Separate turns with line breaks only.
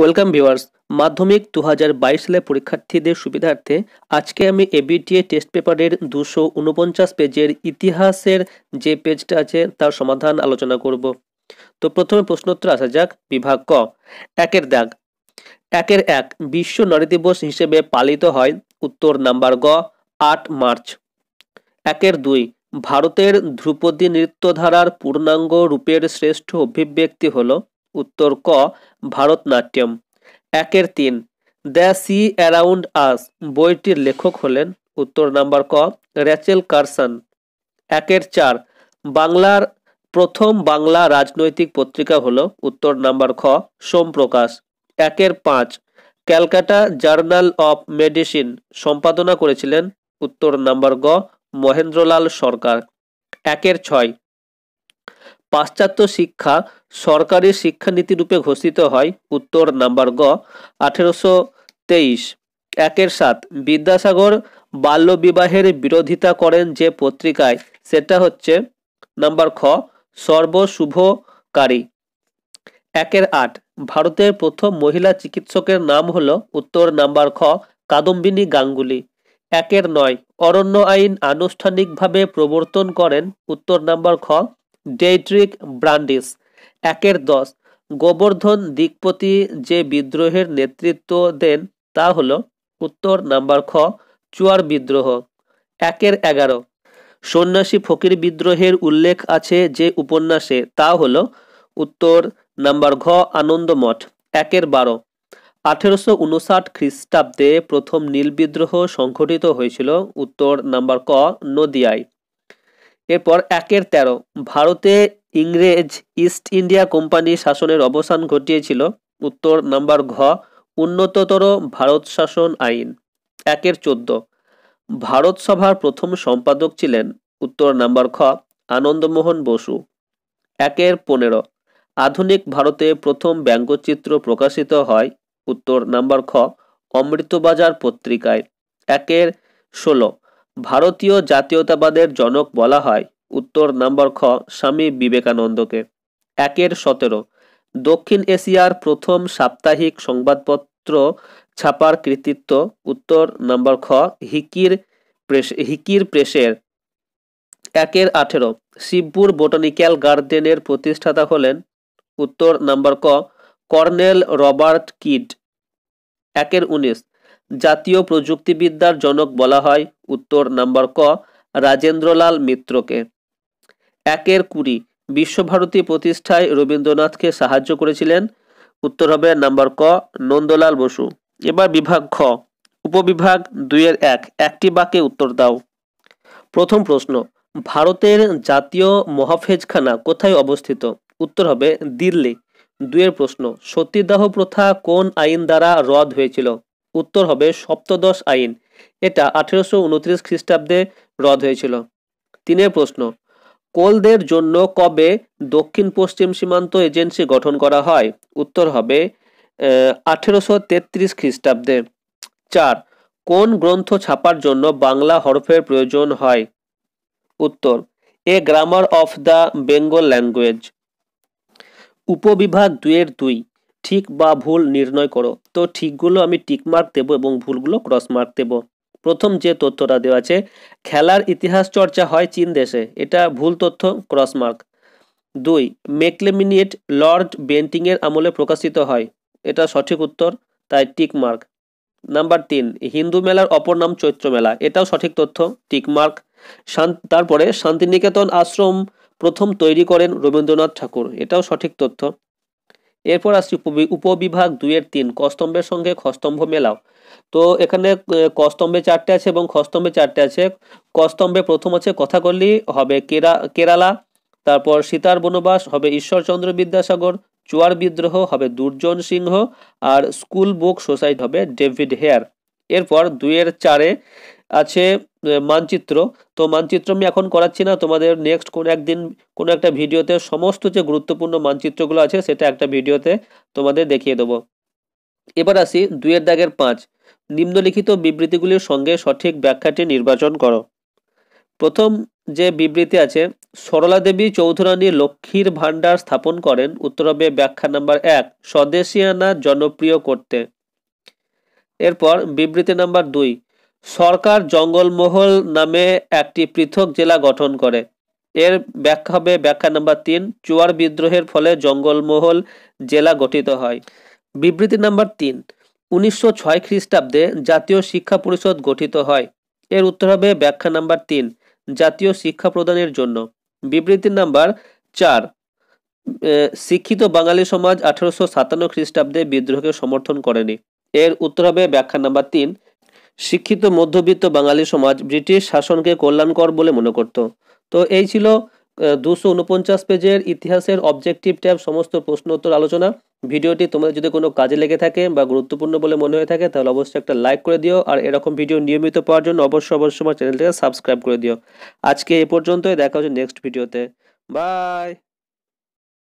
welcome viewers মাধ্যমিক দু হাজার বাইশ সালে পরীক্ষার্থীদের সুবিধার্থে আজকে আমি এবিটিএ টেস্ট পেপারের দুশো উনপঞ্চাশ পেজের ইতিহাসের যে পেজটা আছে তার সমাধান আলোচনা করব তো প্রথমে প্রশ্নোত্তর আসা যাক বিভাগ ক একের দাগ একের এক বিশ্ব নারী দিবস হিসেবে পালিত হয় উত্তর নাম্বার গ আট মার্চ একের দুই ভারতের ধ্রুপদী নৃত্যধারার পূর্ণাঙ্গ রূপের শ্রেষ্ঠ অভিব্যক্তি হলো উত্তর ক ভারতনাট্যম একের তিন দ্য সি অ্যারাউন্ড আস বইটির লেখক হলেন উত্তর নাম্বার ক র্যাচেল কারসন একের চার বাংলার প্রথম বাংলা রাজনৈতিক পত্রিকা হল উত্তর নাম্বার খ সোমপ্রকাশ একের পাঁচ ক্যালকাটা জার্নাল অফ মেডিসিন সম্পাদনা করেছিলেন উত্তর নাম্বার গ মহেন্দ্রলাল সরকার একের ছয় পাশ্চাত্য শিক্ষা সরকারি শিক্ষানীতিরূপে ঘোষিত হয় উত্তর নাম্বার গ আঠেরোশো তেইশ একের সাত বিদ্যাসাগর বাল্যবিবাহের বিরোধিতা করেন যে পত্রিকায় সেটা হচ্ছে নাম্বার খ সর্বশুভকারী একের আট ভারতের প্রথম মহিলা চিকিৎসকের নাম হল উত্তর নাম্বার খ কাদম্বিনী গাঙ্গুলি একের নয় অরণ্য আইন আনুষ্ঠানিকভাবে প্রবর্তন করেন উত্তর নাম্বার খ ডেইট্রিক ব্রান্ডিস একের দশ গোবর্ধন দিকপতি যে বিদ্রোহের নেতৃত্ব দেন তা হল উত্তর নাম্বার খ চুয়ার বিদ্রোহ একের এগারো সন্ন্যাসী ফকির বিদ্রোহের উল্লেখ আছে যে উপন্যাসে তা হল উত্তর নাম্বার ঘ আনন্দমঠ একের বারো আঠেরোশো উনষাট খ্রিস্টাব্দে প্রথম নীল বিদ্রোহ সংঘটিত হয়েছিল উত্তর নাম্বার ক নদিয়ায় এরপর একের তেরো ভারতে ইংরেজ ইস্ট ইন্ডিয়া কোম্পানি শাসনের অবসান ঘটিয়েছিল উত্তর নাম্বার ঘ উন্নততর ভারত শাসন আইন একের চোদ্দ ভারত সভার প্রথম সম্পাদক ছিলেন উত্তর নাম্বার খ আনন্দমোহন বসু একের পনেরো আধুনিক ভারতে প্রথম ব্যঙ্গচিত্র প্রকাশিত হয় উত্তর নাম্বার খ অমৃতবাজার পত্রিকায় একের ষোলো ভারতীয় জাতীয়তাবাদের জনক বলা হয় উত্তর নম্বর খ স্বামী বিবেকানন্দকে একের সতেরো দক্ষিণ এশিয়ার প্রথম সাপ্তাহিক সংবাদপত্র ছাপার কৃতিত্ব উত্তর নম্বর খ হিকির প্রেস হিকির প্রেসের একের আঠেরো শিবপুর বোটানিক্যাল গার্ডেনের প্রতিষ্ঠাতা হলেন উত্তর নম্বর ক কর্নেল রবার্ট কিড একের উনিশ জাতীয় প্রযুক্তিবিদ্যার জনক বলা হয় উত্তর নাম্বার ক রাজেন্দ্রলাল মিত্রকে একের কুড়ি বিশ্বভারতী প্রতিষ্ঠায় রবীন্দ্রনাথকে সাহায্য করেছিলেন উত্তর হবে নাম্বার ক নন্দলাল বসু এবার বিভাগ খ উপবিভাগ দুইয়ের এক একটি বাক্যে উত্তর দাও প্রথম প্রশ্ন ভারতের জাতীয় মহাফেজখানা কোথায় অবস্থিত উত্তর হবে দিল্লি দুয়ের প্রশ্ন সতীদাহ প্রথা কোন আইন দ্বারা রদ হয়েছিল উত্তর হবে সপ্তদশ আইন এটা আঠেরোশো উনত্রিশ খ্রিস্টাব্দে রদ হয়েছিল তিনের প্রশ্ন কোলদের জন্য কবে দক্ষিণ পশ্চিম সীমান্ত এজেন্সি গঠন করা হয় উত্তর হবে আঠেরোশো তেত্রিশ খ্রিস্টাব্দে চার কোন গ্রন্থ ছাপার জন্য বাংলা হরফের প্রয়োজন হয় উত্তর a grammar of the Bengal language উপবিভাগ দুয়ের দুই ঠিক বা ভুল নির্ণয় করো তো ঠিকগুলো আমি টিক মার্ক দেবো এবং ভুলগুলো ক্রস মার্ক দেবো প্রথম যে তথ্যটা দেওয়া আছে খেলার ইতিহাস চর্চা হয় চীন দেশে এটা ভুল তথ্য ক্রস মার্ক দুই মেকলেমিনিয়েট লর্ড বেন্টিংয়ের আমলে প্রকাশিত হয় এটা সঠিক উত্তর তাই টিক মার্ক নাম্বার তিন হিন্দু মেলার অপর নাম চৈত্র মেলা এটাও সঠিক তথ্য টিক মার্ক তারপরে শান্তিনিকেতন আশ্রম প্রথম তৈরি করেন রবীন্দ্রনাথ ঠাকুর এটাও সঠিক তথ্য এরপর আসছি উপবিভাগ দুইয়ের তিন কস্তম্ভের সঙ্গে খস্তম্ভ মেলাও তো এখানে কস্তম্ভে চারটে আছে এবং খস্তম্ভে চারটে আছে কস্তম্ভে প্রথম আছে কথাকল্লি হবে কেরা কেরালা তারপর সীতার বনবাস হবে ঈশ্বরচন্দ্র বিদ্যাসাগর চুয়ার বিদ্রোহ হবে দুর্জন সিংহ আর স্কুল বুক সোসাইটি হবে ডেভিড হেয়ার এরপর দুইয়ের চারে আছে মানচিত্র তো মানচিত্র আমি এখন করাচ্ছি না তোমাদের নেক্সট কোনো একদিন কোনো একটা ভিডিওতে সমস্ত যে গুরুত্বপূর্ণ মানচিত্রগুলো আছে সেটা একটা ভিডিওতে তোমাদের দেখিয়ে দেবো এবার আসি দুয়ের দাগের পাঁচ নিম্নলিখিত বিবৃতিগুলির সঙ্গে সঠিক ব্যাখ্যাটি নির্বাচন করো প্রথম যে বিবৃতি আছে সরলা দেবী চৌধুরানী লক্ষ্মীর ভাণ্ডার স্থাপন করেন উত্তরবে ব্যাখ্যা নাম্বার এক স্বদেশিয়ানা জনপ্রিয় করতে এরপর বিবৃতি নাম্বার দুই সরকার জঙ্গলমহল নামে একটি পৃথক জেলা গঠন করে এর ব্যাখ্যা হবে ব্যাখ্যা নাম্বার তিন চুয়ার বিদ্রোহের ফলে জঙ্গলমহল জেলা গঠিত হয় বিবৃতি নাম্বার তিন উনিশশো ছয় খ্রিস্টাব্দে জাতীয় শিক্ষা পরিষদ গঠিত হয় এর উত্তর হবে ব্যাখ্যা নাম্বার তিন জাতীয় শিক্ষা প্রদানের জন্য বিবৃতি নাম্বার চার শিক্ষিত বাঙালি সমাজ আঠারোশো সাতান্ন খ্রিস্টাব্দে বিদ্রোহকে সমর্থন করেনি এর উত্তর হবে ব্যাখ্যা নাম্বার তিন শিক্ষিত মধ্যবিত্ত বাঙালি সমাজ ব্রিটিশ শাসনকে কল্যাণকর বলে মনে করত তো এই ছিল দুশো উনপঞ্চাশ পেজের ইতিহাসের অবজেক্টিভ ট্যাব সমস্ত প্রশ্নোত্তর আলোচনা ভিডিওটি তোমাদের যদি কোনো কাজে লেগে থাকে বা গুরুত্বপূর্ণ বলে মনে হয়ে থাকে তাহলে অবশ্যই একটা লাইক করে দিও আর এরকম ভিডিও নিয়মিত পাওয়ার জন্য অবশ্যই অবশ্যই আমার চ্যানেলটাকে সাবস্ক্রাইব করে দিও আজকে এ পর্যন্তই দেখা হচ্ছে নেক্সট ভিডিওতে বাই